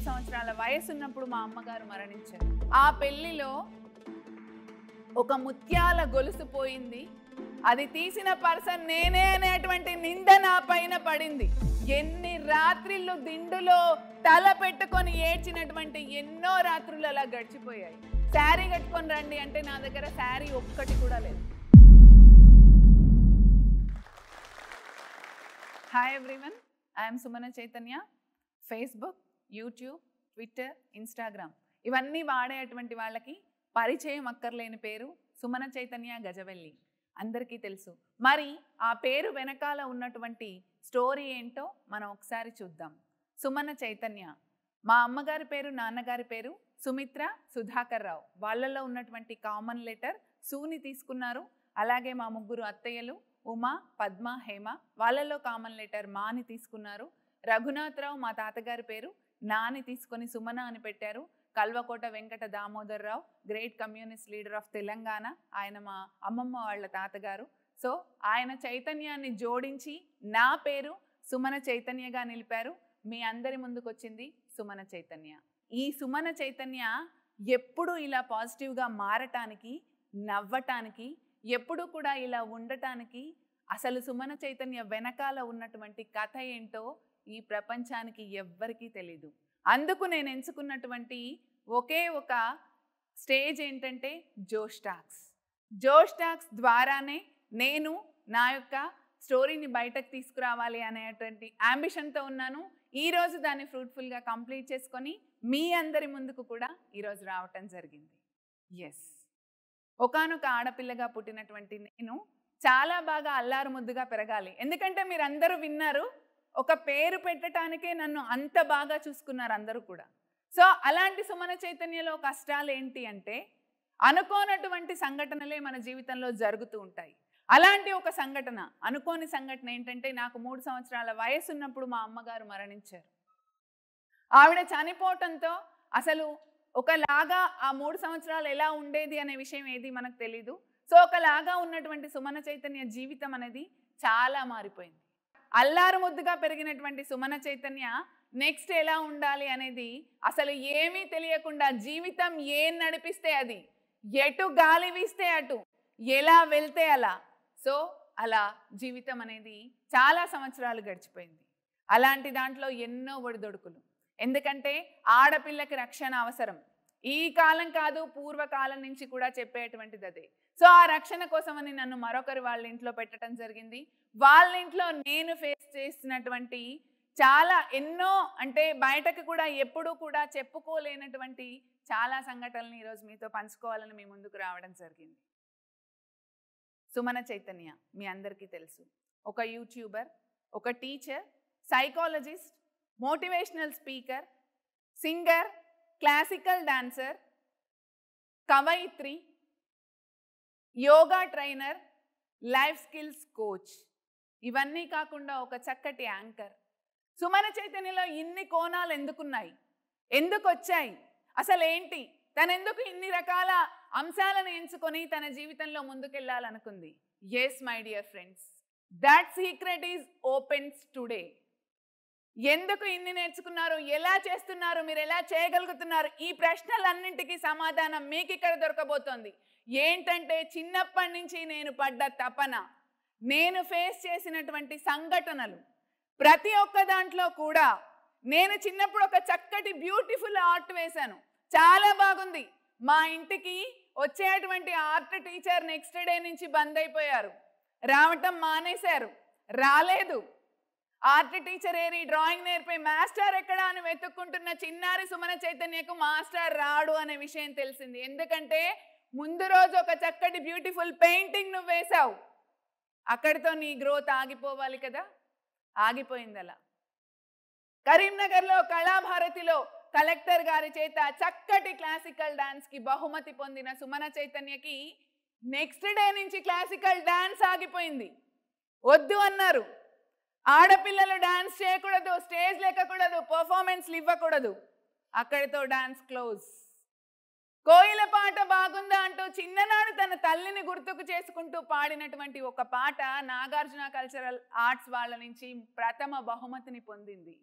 మూడు సంవత్సరాల వయసు ఉన్నప్పుడు మా అమ్మగారు మరణించారు ఆ పెళ్లిలో ఒక ముత్యాల గొలుసు పోయింది అది తీసిన పర్సన్ నేనే అనేటువంటి నింద నా పైన పడింది ఎన్ని రాత్రిళ్ళు దిండులో తల పెట్టుకొని ఏడ్చినటువంటి ఎన్నో రాత్రులు అలా గడిచిపోయాయి శారీ కట్టుకొని రండి అంటే నా దగ్గర శారీ ఒక్కటి కూడా లేదు hi everyone I'm Sumana Chaitanya Facebook YouTube Twitter Instagram ఇవన్నీ వాడేటువంటి వాళ్ళకి పరిచయం అక్కర్లేని పేరు సుమన చైతన్య గజవెల్లి అందరికీ తెలుసు మరి ఆ పేరు వెనకాల ఉన్నటువంటి స్టోరీ ఏంటో మనం ఒకసారి చూద్దాం సుమన చైతన్య మా అమ్మగారి పేరు నాన్నగారి పేరు సుమిత్ర సుధాకర్ రావు వాళ్ళలో ఉన్నటువంటి కామన్ లెటర్ సూని తీసుకున్నారు అలాగే మా ముగ్గురు అత్తయ్యలు ఉమా పద్మ హేమ వాళ్ళల్లో కామన్ లెటర్ మాని తీసుకున్నారు రఘునాథరావు మా తాతగారి పేరు నాని తీసుకొని సుమన అని పెట్టారు Kalvakota Venkata Damodar Rao great communist leader of Telangana ఆయన మా అమ్మమ్మ వాళ్ళ తాతగారు సో ఆయన చైతన్యాన్ని జోడించి నా పేరు సుమన చైతన్యగా నిలిపారు మీ అందరి ముందుకొచ్చింది సుమన చైతన్య ఈ సుమన చైతన్య ఎప్పుడు ఇలా పాజిటివ్గా మారటానికి నవ్వటానికి ఎప్పుడు కూడా ఇలా ఉండటానికి అసలు సుమన చైతన్య వెనకాల ఉన్నటువంటి కథ ఏంటో ఈ ప్రపంచానికి ఎవ్వరికీ తెలీదు అందుకు నేను ఎంచుకున్నటువంటి ఒకే ఒక స్టేజ్ ఏంటంటే జోష్టాక్స్ టాక్స్ జోష్ టాక్స్ ద్వారానే నేను నా యొక్క స్టోరీని బయటకు తీసుకురావాలి అనేటువంటి ఆంబిషన్తో ఉన్నాను ఈరోజు దాన్ని ఫ్రూట్ఫుల్గా కంప్లీట్ చేసుకొని మీ అందరి ముందుకు కూడా ఈరోజు రావటం జరిగింది ఎస్ ఒకనొక ఆడపిల్లగా పుట్టినటువంటి నేను చాలా బాగా అల్లారు ముద్దుగా పెరగాలి ఎందుకంటే మీరందరూ విన్నారు ఒక పేరు పెట్టడానికే నన్ను అంత బాగా చూసుకున్నారు అందరూ కూడా సో అలాంటి సుమన చైతన్యలో కష్టాలు ఏంటి అంటే అనుకోనటువంటి సంఘటనలే మన జీవితంలో జరుగుతూ ఉంటాయి అలాంటి ఒక సంఘటన అనుకోని సంఘటన ఏంటంటే నాకు మూడు సంవత్సరాల వయసు ఉన్నప్పుడు మా అమ్మగారు మరణించారు ఆవిడ చనిపోవటంతో అసలు ఒకలాగా ఆ మూడు సంవత్సరాలు ఎలా ఉండేది అనే విషయం ఏది మనకు తెలీదు సో ఒకలాగా ఉన్నటువంటి సుమన చైతన్య జీవితం అనేది చాలా మారిపోయింది అల్లారు ముద్దుగా పెరిగినటువంటి సుమన చైతన్య నెక్స్ట్ ఎలా ఉండాలి అనేది అసలు ఏమీ తెలియకుండా జీవితం ఏం నడిపిస్తే అది ఎటు గాలి వీస్తే అటు ఎలా వెళ్తే అలా సో అలా జీవితం అనేది చాలా సంవత్సరాలు గడిచిపోయింది అలాంటి దాంట్లో ఎన్నో ఒడిదొడుకులు ఎందుకంటే ఆడపిల్లకి రక్షణ అవసరం ఈ కాలం కాదు పూర్వకాలం నుంచి కూడా చెప్పేటువంటిది అదే సో ఆ రక్షణ కోసమని నన్ను మరొకరు వాళ్ళ ఇంట్లో పెట్టడం జరిగింది వాళ్ళ ఇంట్లో నేను ఫేస్ చేసినటువంటి చాలా ఎన్నో అంటే బయటకు కూడా ఎప్పుడూ కూడా చెప్పుకోలేనటువంటి చాలా సంఘటనలు ఈరోజు మీతో పంచుకోవాలని మీ ముందుకు రావడం జరిగింది సుమన చైతన్య మీ అందరికీ తెలుసు ఒక యూట్యూబర్ ఒక teacher psychologist motivational speaker singer classical dancer కవయిత్రి yoga trainer life skills coach ఇవన్నీ కాకుండా ఒక చక్కటి యాంకర్ సుమన చైతన్యలో ఇన్ని కోణాలు ఎందుకున్నాయి ఎందుకు వచ్చాయి అసలు ఏంటి తనెందుకు ఇన్ని రకాల అంశాలను ఎంచుకొని తన జీవితంలో ముందుకెళ్లాలనుకుంది yes my dear friends that secret is opens today ఎందుకు ఇన్ని నేర్చుకున్నారు ఎలా చేస్తున్నారు మీరు ఎలా చేయగలుగుతున్నారు ఈ ప్రశ్నలన్నింటికీ సమాధానం మీకు ఇక్కడ దొరకబోతోంది ఏంటంటే చిన్నప్పటి నుంచి నేను పడ్డ తపన నేను ఫేస్ చేసినటువంటి సంఘటనలు ప్రతి ఒక్క దాంట్లో కూడా నేను చిన్నప్పుడు ఒక చక్కటి బ్యూటిఫుల్ ఆర్ట్ వేశాను చాలా బాగుంది మా ఇంటికి వచ్చేటువంటి ఆర్ట్ టీచర్ నెక్స్ట్ డే నుంచి బంద్ అయిపోయారు రావటం మానేశారు రాలేదు ఆర్ట్ టీచర్ ఏరి డ్రాయింగ్ నేర్పే మాస్టర్ ఎక్కడా అని వెతుక్కుంటున్న చిన్నారి సుమన చైతన్యకు మాస్టర్ రాడు అనే విషయం తెలిసింది ఎందుకంటే ముందు రోజు ఒక చక్కటి బ్యూటిఫుల్ పెయింటింగ్ నువ్వు వేశావు అక్కడితో నీ గ్రోత్ ఆగిపోవాలి కదా ఆగిపోయింది అలా కరీంనగర్లో కళాభారతిలో కలెక్టర్ గారి చేత చక్కటి క్లాసికల్ డాన్స్కి బహుమతి పొందిన సుమన చైతన్యకి నెక్స్ట్ డే నుంచి క్లాసికల్ డాన్స్ ఆగిపోయింది వద్దు అన్నారు ఆడపిల్లలు డాన్స్ చేయకూడదు స్టేజ్ లేకూడదు పర్ఫార్మెన్స్లు ఇవ్వకూడదు అక్కడితో డాన్స్ క్లోజ్ కోయిల పాట బాగుందా అంటూ చిన్ననాడు తన తల్లిని గుర్తుకు చేసుకుంటూ పాడినటువంటి ఒక పాట నాగార్జున కల్చరల్ ఆర్ట్స్ వాళ్ళ నుంచి ప్రథమ బహుమతిని పొందింది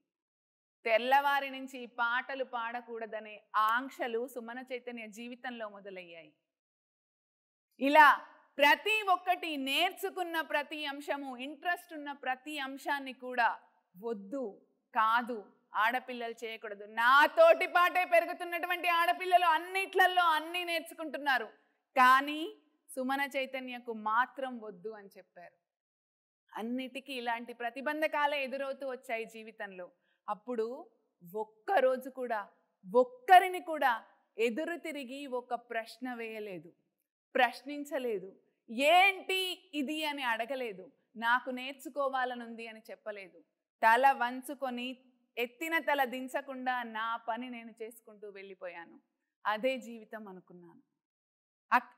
తెల్లవారి నుంచి పాటలు పాడకూడదనే ఆంక్షలు సుమన చైతన్య జీవితంలో మొదలయ్యాయి ఇలా ప్రతి ఒక్కటి నేర్చుకున్న ప్రతి అంశము ఇంట్రెస్ట్ ఉన్న ప్రతి అంశాన్ని కూడా వద్దు కాదు ఆడపిల్లలు చేయకూడదు నాతోటి పాటే పెరుగుతున్నటువంటి ఆడపిల్లలు అన్నిట్లలో అన్నీ నేర్చుకుంటున్నారు కానీ సుమన చైతన్యకు మాత్రం వద్దు అని చెప్పారు అన్నిటికీ ఇలాంటి ప్రతిబంధకాలే ఎదురవుతూ వచ్చాయి జీవితంలో అప్పుడు ఒక్కరోజు కూడా ఒక్కరిని కూడా ఎదురు తిరిగి ఒక ప్రశ్న వేయలేదు ప్రశ్నించలేదు ఏంటి ఇది అని అడగలేదు నాకు నేర్చుకోవాలనుంది అని చెప్పలేదు తల వంచుకొని ఎత్తిన తల దించకుండా నా పని నేను చేసుకుంటూ వెళ్ళిపోయాను అదే జీవితం అనుకున్నాను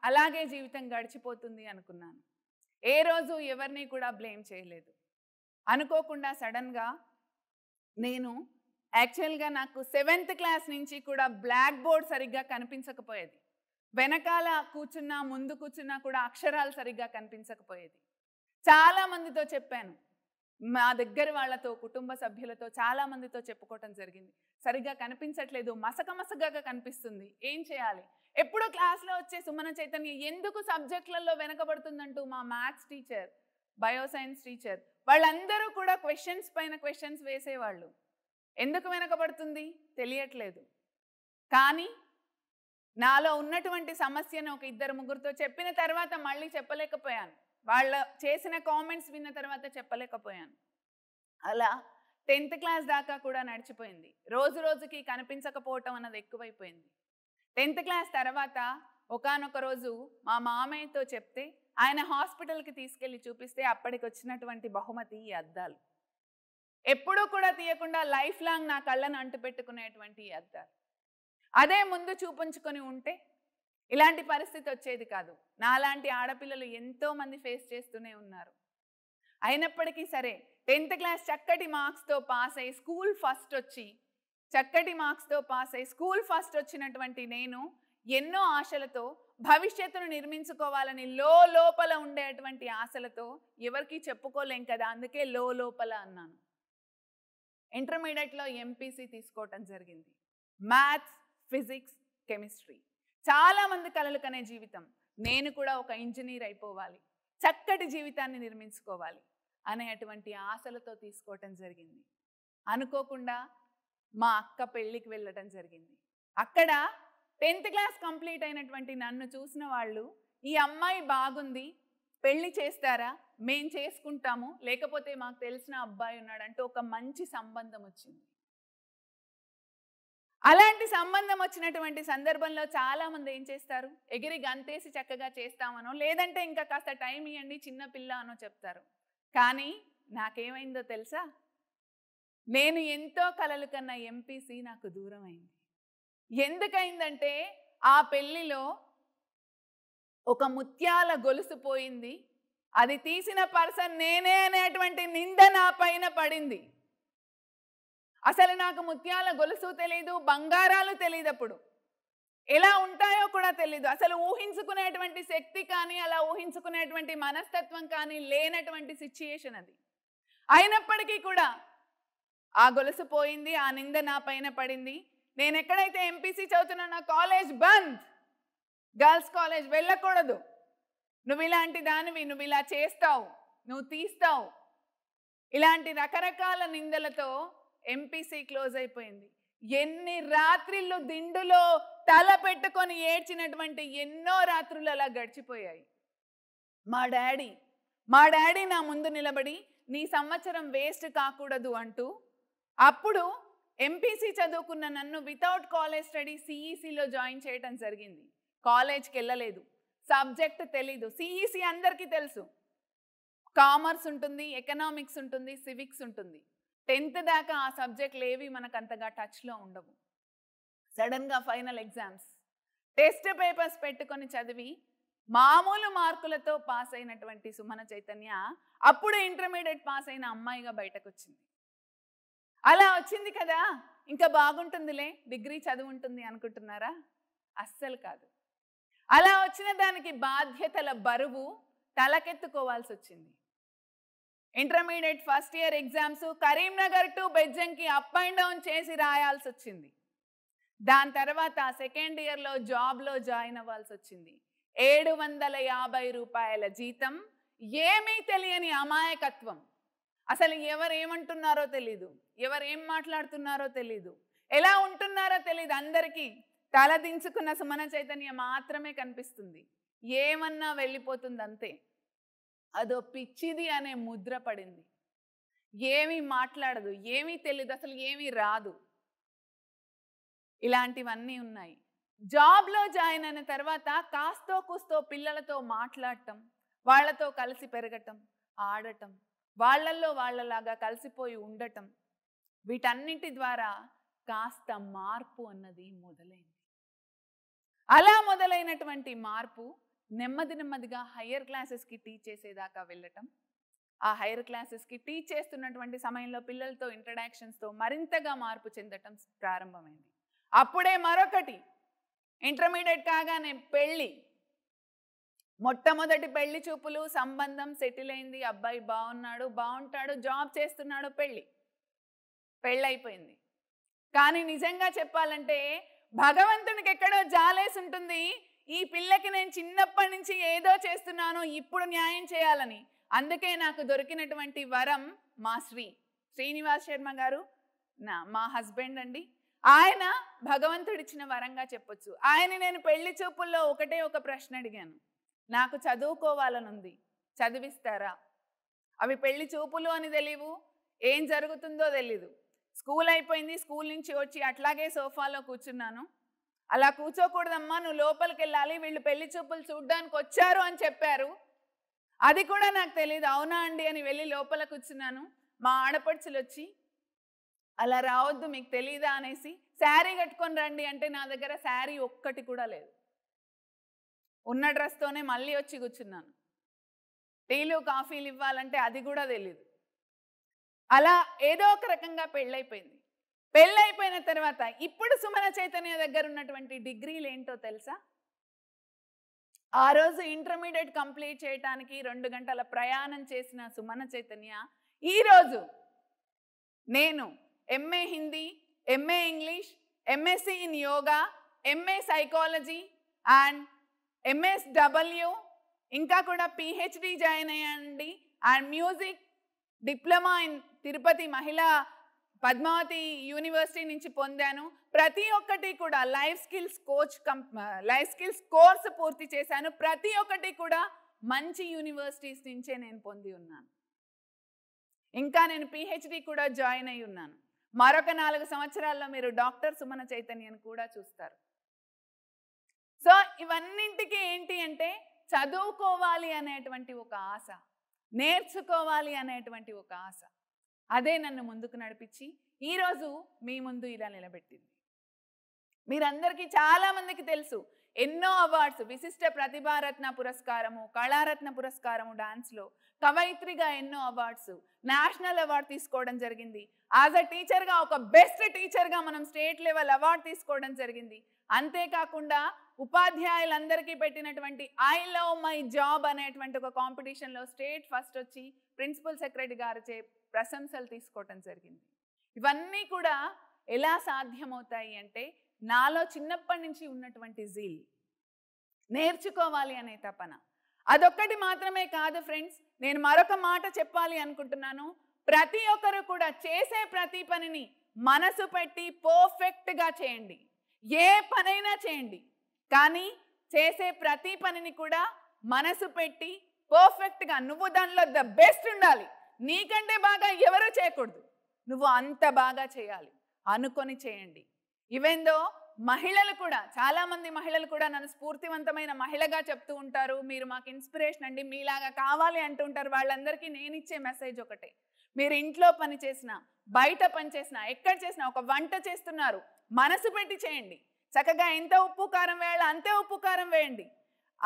అలాగే జీవితం గడిచిపోతుంది అనుకున్నాను ఏ రోజు ఎవరిని కూడా బ్లేమ్ చేయలేదు అనుకోకుండా సడన్గా నేను యాక్చువల్గా నాకు సెవెంత్ క్లాస్ నుంచి కూడా బ్లాక్ బోర్డ్ సరిగ్గా కనిపించకపోయేది వెనకాల కూర్చున్నా ముందు కూర్చున్నా కూడా అక్షరాలు సరిగ్గా కనిపించకపోయేది చాలామందితో చెప్పాను మా దగ్గర వాళ్ళతో కుటుంబ సభ్యులతో చాలామందితో చెప్పుకోవటం జరిగింది సరిగ్గా కనిపించట్లేదు మసక మసకగా కనిపిస్తుంది ఏం చేయాలి ఎప్పుడో క్లాస్లో వచ్చే సుమన చైతన్య ఎందుకు సబ్జెక్టులలో వెనకబడుతుందంటూ మా మ్యాథ్స్ టీచర్ బయోసైన్స్ టీచర్ వాళ్ళందరూ కూడా క్వశ్చన్స్ పైన క్వశ్చన్స్ వేసేవాళ్ళు ఎందుకు వెనకబడుతుంది తెలియట్లేదు కానీ నాలో ఉన్నటువంటి సమస్యను ఒక ఇద్దరు ముగ్గురితో చెప్పిన తర్వాత మళ్ళీ చెప్పలేకపోయాను వాళ్ళ చేసిన కామెంట్స్ విన్న తర్వాత చెప్పలేకపోయాను అలా టెన్త్ క్లాస్ దాకా కూడా నడిచిపోయింది రోజు రోజుకి కనిపించకపోవటం అన్నది ఎక్కువైపోయింది టెన్త్ క్లాస్ తర్వాత ఒకనొక రోజు మా మామయ్యతో చెప్తే ఆయన హాస్పిటల్కి తీసుకెళ్ళి చూపిస్తే అప్పటికి వచ్చినటువంటి బహుమతి ఈ అద్దాలు ఎప్పుడూ కూడా తీయకుండా లైఫ్ లాంగ్ నా కళ్ళను అంటుపెట్టుకునేటువంటి ఈ అద్దాలు అదే ముందు చూపించుకొని ఉంటే ఇలాంటి పరిస్థితి వచ్చేది కాదు నాలాంటి ఆడపిల్లలు ఎంతోమంది ఫేస్ చేస్తూనే ఉన్నారు అయినప్పటికీ సరే టెన్త్ క్లాస్ చక్కటి మార్క్స్తో పాస్ అయ్యి స్కూల్ ఫస్ట్ వచ్చి చక్కటి మార్క్స్తో పాస్ అయ్యి స్కూల్ ఫస్ట్ వచ్చినటువంటి నేను ఎన్నో ఆశలతో భవిష్యత్తును నిర్మించుకోవాలని లో లోపల ఉండేటువంటి ఆశలతో ఎవరికి చెప్పుకోలేం కదా అందుకే లో లోపల అన్నాను ఇంటర్మీడియట్లో ఎంపీసీ తీసుకోవటం జరిగింది మ్యాథ్స్ ఫిజిక్స్ కెమిస్ట్రీ చాలామంది కలలు కనే జీవితం నేను కూడా ఒక ఇంజనీర్ అయిపోవాలి చక్కటి జీవితాన్ని నిర్మించుకోవాలి అనేటువంటి ఆశలతో తీసుకోవటం జరిగింది అనుకోకుండా మా అక్క పెళ్ళికి వెళ్ళటం జరిగింది అక్కడ టెన్త్ క్లాస్ కంప్లీట్ అయినటువంటి నన్ను చూసిన వాళ్ళు ఈ అమ్మాయి బాగుంది పెళ్లి చేస్తారా మేం చేసుకుంటాము లేకపోతే మాకు తెలిసిన అబ్బాయి ఉన్నాడంటే ఒక మంచి సంబంధం వచ్చింది అలాంటి సంబంధం వచ్చినటువంటి సందర్భంలో చాలామంది ఏం చేస్తారు ఎగిరి గంతేసి చక్కగా చేస్తామనో లేదంటే ఇంకా కాస్త టైం ఇవ్వండి చిన్న పిల్ల అనో చెప్తారు కానీ నాకేమైందో తెలుసా నేను ఎంతో కలలు కన్న ఎంపీసీ నాకు దూరం అయింది ఎందుకైందంటే ఆ పెళ్ళిలో ఒక ముత్యాల గొలుసు పోయింది అది తీసిన పర్సన్ నేనే అనేటువంటి నింద నా పైన పడింది అసలు నాకు ముత్యాల గొలుసు తెలీదు బంగారాలు తెలియదు అప్పుడు ఎలా ఉంటాయో కూడా తెలీదు అసలు ఊహించుకునేటువంటి శక్తి కానీ అలా ఊహించుకునేటువంటి మనస్తత్వం కానీ లేనటువంటి సిచ్యుయేషన్ అది అయినప్పటికీ కూడా ఆ గొలుసు పోయింది ఆ నింద నా పైన పడింది నేను ఎక్కడైతే ఎంపీసీ చదువుతున్నా నా కాలేజ్ బంద్ గర్ల్స్ కాలేజ్ వెళ్ళకూడదు నువ్వు ఇలాంటి దానివి నువ్వు ఇలా చేస్తావు నువ్వు తీస్తావు ఇలాంటి రకరకాల నిందలతో ఎంపీసీ క్లోజ్ అయిపోయింది ఎన్ని రాత్రిళ్ళు దిండులో తల పెట్టుకొని ఏడ్చినటువంటి ఎన్నో రాత్రులు అలా గడిచిపోయాయి మా డాడీ మా డాడీ నా ముందు నిలబడి నీ సంవత్సరం వేస్ట్ కాకూడదు అంటూ అప్పుడు ఎంపీసీ చదువుకున్న నన్ను వితౌట్ కాలేజ్ స్టడీ సిఈసిలో జాయిన్ చేయటం జరిగింది కాలేజ్కి వెళ్ళలేదు సబ్జెక్ట్ తెలీదు సిఈసి e అందరికీ తెలుసు కామర్స్ ఉంటుంది ఎకనామిక్స్ ఉంటుంది సివిక్స్ ఉంటుంది టెన్త్ దాకా ఆ సబ్జెక్ట్లు ఏవి మనకు అంతగా టచ్లో ఉండవు సడన్గా ఫైనల్ ఎగ్జామ్స్ టెస్ట్ పేపర్స్ పెట్టుకొని చదివి మామూలు మార్కులతో పాస్ అయినటువంటి సుమన చైతన్య అప్పుడు ఇంటర్మీడియట్ పాస్ అయిన అమ్మాయిగా బయటకు వచ్చింది అలా వచ్చింది కదా ఇంకా బాగుంటుందిలే డిగ్రీ చదువు ఉంటుంది అనుకుంటున్నారా అస్సలు కాదు అలా వచ్చిన దానికి బాధ్యతల బరువు తలకెత్తుకోవాల్సి వచ్చింది intermediate first year exams Karimnagar to Bejjanki up and down చేసి రాయాల్సి వచ్చింది దాని తర్వాత సెకండ్ ఇయర్లో జాబ్లో జాయిన్ అవ్వాల్సి వచ్చింది ఏడు వందల యాభై రూపాయల జీతం ఏమీ తెలియని అమాయకత్వం అసలు ఎవరు ఏమంటున్నారో తెలీదు ఎవరు ఏం మాట్లాడుతున్నారో తెలీదు ఎలా ఉంటున్నారో తెలీదు అందరికీ తలదించుకున్న సుమన చైతన్య మాత్రమే కనిపిస్తుంది ఏమన్నా వెళ్ళిపోతుంది అంతే అదో పిచ్చిది అనే ముద్ర పడింది ఏమీ మాట్లాడదు ఏమీ తెలియదు అసలు ఏమీ రాదు ఇలాంటివన్నీ ఉన్నాయి జాబ్లో జాయిన్ అయిన తర్వాత కాస్తో కూస్తో పిల్లలతో మాట్లాడటం వాళ్ళతో కలిసి పెరగటం ఆడటం వాళ్ళల్లో వాళ్ళలాగా కలిసిపోయి ఉండటం వీటన్నిటి ద్వారా కాస్త మార్పు అన్నది మొదలైంది అలా మొదలైనటువంటి మార్పు నెమ్మది నెమ్మదిగా హయ్యర్ క్లాసెస్కి టీచ్ చేసేదాకా వెళ్ళటం ఆ హైయర్ క్లాసెస్కి టీచ్ చేస్తున్నటువంటి సమయంలో పిల్లలతో ఇంట్రడాక్షన్స్తో మరింతగా మార్పు చెందటం ప్రారంభమైంది అప్పుడే మరొకటి ఇంటర్మీడియట్ కాగానే పెళ్ళి మొట్టమొదటి పెళ్లి చూపులు సంబంధం సెటిల్ అయింది అబ్బాయి బాగున్నాడు బాగుంటాడు జాబ్ చేస్తున్నాడు పెళ్ళి పెళ్ళైపోయింది కానీ నిజంగా చెప్పాలంటే భగవంతునికి ఎక్కడో జాలేసి ఉంటుంది ఈ పిల్లకి నేను చిన్నప్పటి నుంచి ఏదో చేస్తున్నాను ఇప్పుడు న్యాయం చేయాలని అందుకే నాకు దొరికినటువంటి వరం మా శ్రీ శ్రీనివాస్ శర్మ గారు నా మా హస్బెండ్ అండి ఆయన భగవంతుడిచ్చిన వరంగా చెప్పొచ్చు ఆయన నేను పెళ్లి చూపుల్లో ఒకటే ఒక ప్రశ్న అడిగాను నాకు చదువుకోవాలనుంది చదివిస్తారా అవి పెళ్లి చూపులు అని తెలియవు ఏం జరుగుతుందో తెలీదు స్కూల్ అయిపోయింది స్కూల్ నుంచి వచ్చి అట్లాగే సోఫాలో కూర్చున్నాను అలా కూర్చోకూడదమ్మా నువ్వు లోపలికి వెళ్ళాలి వీళ్ళు పెళ్లి చూపులు చూడ్డానికి వచ్చారు అని చెప్పారు అది కూడా నాకు తెలియదు అవునా అండి అని వెళ్ళి లోపల కూర్చున్నాను మా ఆడపడుచులు వచ్చి అలా రావద్దు మీకు తెలీదా అనేసి శారీ కట్టుకొని రండి అంటే నా దగ్గర శారీ ఒక్కటి కూడా లేదు ఉన్న డ్రెస్తోనే మళ్ళీ వచ్చి కూర్చున్నాను టీలు కాఫీలు ఇవ్వాలంటే అది కూడా తెలీదు అలా ఏదో ఒక రకంగా పెళ్ళైపోయింది పెళ్ళైపోయిన తర్వాత ఇప్పుడు సుమన చైతన్య దగ్గర ఉన్నటువంటి డిగ్రీలు ఏంటో తెలుసా ఆ రోజు ఇంటర్మీడియట్ కంప్లీట్ చేయటానికి రెండు గంటల ప్రయాణం చేసిన సుమన చైతన్య ఈరోజు నేను MA Hindi MA English MSc in yoga MA psychology and MS W ఇంకా కూడా పిహెచ్డి జాయిన్ అయ్యండి and music diploma in Tirupati Mahila Padmavati university నుంచి పొందాను ప్రతి ఒక్కటి కూడా life skills coach cum life skills course పూర్తి చేశాను ప్రతి ఒక్కటి కూడా మంచి యూనివర్సిటీస్ నుంచే నేను పొంది ఉన్నాను ఇంకా నేను పిహెచ్డి కూడా జాయిన్ అయి ఉన్నాను మరొక నాలుగు సంవత్సరాల్లో మీరు డాక్టర్ సుమన చైతన్యను కూడా చూస్తారు సో ఇవన్నింటికి ఏంటి అంటే చదువుకోవాలి అనేటువంటి ఒక ఆశ నేర్చుకోవాలి అనేటువంటి ఒక ఆశ అదే నన్ను ముందుకు నడిపించి ఈరోజు మీ ముందు ఇలా నిలబెట్టింది మీరందరికీ చాలామందికి తెలుసు ఎన్నో అవార్డ్స్ విశిష్ట ప్రతిభారత్న పురస్కారము కళారత్న పురస్కారము డాన్స్లో కవయిత్రిగా ఎన్నో అవార్డ్స్ నేషనల్ అవార్డు తీసుకోవడం జరిగింది యాజ్ అ టీచర్గా ఒక బెస్ట్ టీచర్గా మనం స్టేట్ లెవెల్ అవార్డు తీసుకోవడం జరిగింది అంతేకాకుండా ఉపాధ్యాయులందరికీ పెట్టినటువంటి ఐ లవ్ మై జాబ్ అనేటువంటి ఒక కాంపిటీషన్లో స్టేట్ ఫస్ట్ వచ్చి ప్రిన్సిపల్ సెక్రటరీ గారు చే ప్రశంసలు తీసుకోవటం జరిగింది ఇవన్నీ కూడా ఎలా సాధ్యమవుతాయి అంటే నాలో చిన్నప్పటి నుంచి ఉన్నటువంటి జీల్ నేర్చుకోవాలి అనే తపన అదొక్కటి మాత్రమే కాదు ఫ్రెండ్స్ నేను మరొక మాట చెప్పాలి అనుకుంటున్నాను ప్రతి ఒక్కరు కూడా చేసే ప్రతి పనిని మనసు పెట్టి పర్ఫెక్ట్గా చేయండి ఏ పనైనా చేయండి కానీ చేసే ప్రతి పనిని కూడా మనసు పెట్టి పర్ఫెక్ట్గా నువ్వు దానిలో ద బెస్ట్ ఉండాలి నీకంటే బాగా ఎవరూ చేయకూడదు నువ్వు అంత బాగా చేయాలి అనుకొని చేయండి ఇవేందో మహిళలు కూడా చాలామంది మహిళలు కూడా నన్ను స్ఫూర్తివంతమైన మహిళగా చెప్తూ ఉంటారు మీరు మాకు ఇన్స్పిరేషన్ అండి మీలాగా కావాలి అంటుంటారు వాళ్ళందరికీ నేను ఇచ్చే మెసేజ్ ఒకటే మీరు ఇంట్లో పని చేసినా బయట పని చేసినా ఎక్కడ చేసినా ఒక వంట చేస్తున్నారు మనసు పెట్టి చేయండి చక్కగా ఎంత ఉప్పు కారం వేయాలో అంతే ఉప్పు కారం వేయండి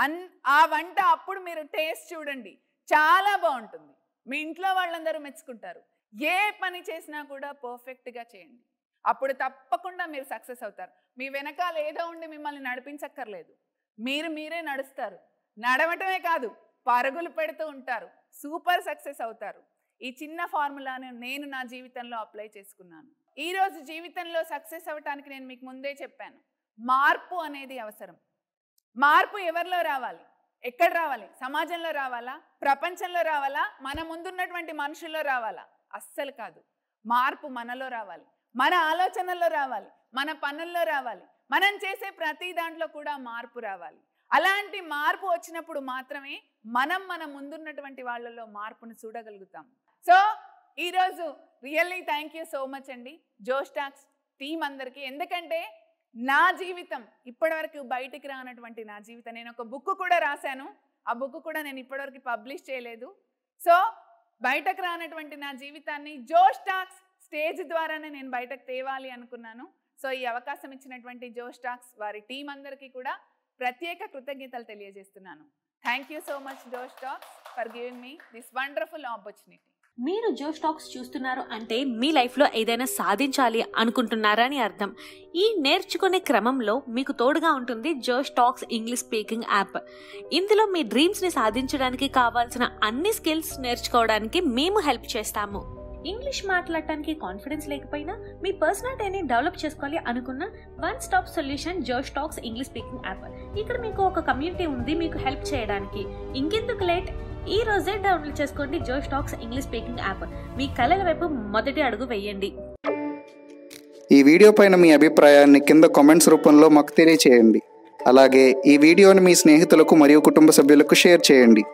అన్ ఆ వంట అప్పుడు మీరు టేస్ట్ చూడండి చాలా బాగుంటుంది మీ ఇంట్లో వాళ్ళందరూ మెచ్చుకుంటారు ఏ పని చేసినా కూడా పర్ఫెక్ట్గా చేయండి అప్పుడు తప్పకుండా మీరు సక్సెస్ అవుతారు మీ వెనకాల ఏదో ఉండి మిమ్మల్ని నడిపించక్కర్లేదు మీరు మీరే నడుస్తారు నడవటమే కాదు పరుగులు పెడుతూ ఉంటారు సూపర్ సక్సెస్ అవుతారు ఈ చిన్న ఫార్ములాను నేను నా జీవితంలో అప్లై చేసుకున్నాను ఈరోజు జీవితంలో సక్సెస్ అవ్వటానికి నేను మీకు ముందే చెప్పాను మార్పు అనేది అవసరం మార్పు ఎవరిలో రావాలి ఎక్కడ రావాలి సమాజంలో రావాలా ప్రపంచంలో రావాలా మన ముందున్నటువంటి మనుషుల్లో రావాలా అస్సలు కాదు మార్పు మనలో రావాలి మన ఆలోచనల్లో రావాలి మన పనుల్లో రావాలి మనం చేసే ప్రతి దాంట్లో కూడా మార్పు రావాలి అలాంటి మార్పు వచ్చినప్పుడు మాత్రమే మనం మన ముందున్నటువంటి వాళ్ళలో మార్పును చూడగలుగుతాం సో ఈరోజు really thank you so much అండి జోస్టాక్స్ టీం అందరికీ ఎందుకంటే నా జీవితం ఇప్పటివరకు బయటికి రానటువంటి నా జీవితం నేను ఒక బుక్ కూడా రాశాను ఆ బుక్ కూడా నేను ఇప్పటివరకు పబ్లిష్ చేయలేదు సో బయటకు రానటువంటి నా జీవితాన్ని జోష్ టాక్స్ స్టేజ్ ద్వారానే నేను బయటకు తేవాలి అనుకున్నాను సో ఈ అవకాశం ఇచ్చినటువంటి జోష్ టాక్స్ వారి టీం అందరికీ కూడా ప్రత్యేక కృతజ్ఞతలు తెలియజేస్తున్నాను thank you so much Josh Talks for giving me this wonderful opportunity మీరు జో స్టాక్స్ చూస్తున్నారు అంటే మీ లైఫ్లో ఏదైనా సాధించాలి అనుకుంటున్నారా అని అర్థం ఈ నేర్చుకునే క్రమంలో మీకు తోడుగా ఉంటుంది Josh Talks English speaking app ఇందులో మీ డ్రీమ్స్ని సాధించడానికి కావాల్సిన అన్ని స్కిల్స్ నేర్చుకోవడానికి మేము హెల్ప్ చేస్తాము ఇంగ్లీష్ మాట్లాడటానికి కాన్ఫిడెన్స్ లేకపోయినా మీ పర్సనాలిటీని డెవలప్ చేసుకోవాలి అనుకున్న one stop solution Josh Talks English speaking app ఇక్కడ మీకు ఒక కమ్యూనిటీ ఉంది మీకు హెల్ప్ చేయడానికి ఇంకెందుకు లేట్ ఈ రోజే డౌన్లోడ్ చేసుకోండి Josh Talks English speaking app మీ కళల వైపు మొదటి అడుగు వేయండి ఈ వీడియో పైన మీ అభిప్రాయాన్ని కింద కామెంట్స్ రూపంలో మాకు తెలియచేయండి అలాగే ఈ వీడియోని మీ స్నేహితులకు మరియు కుటుంబ సభ్యులకు షేర్ చేయండి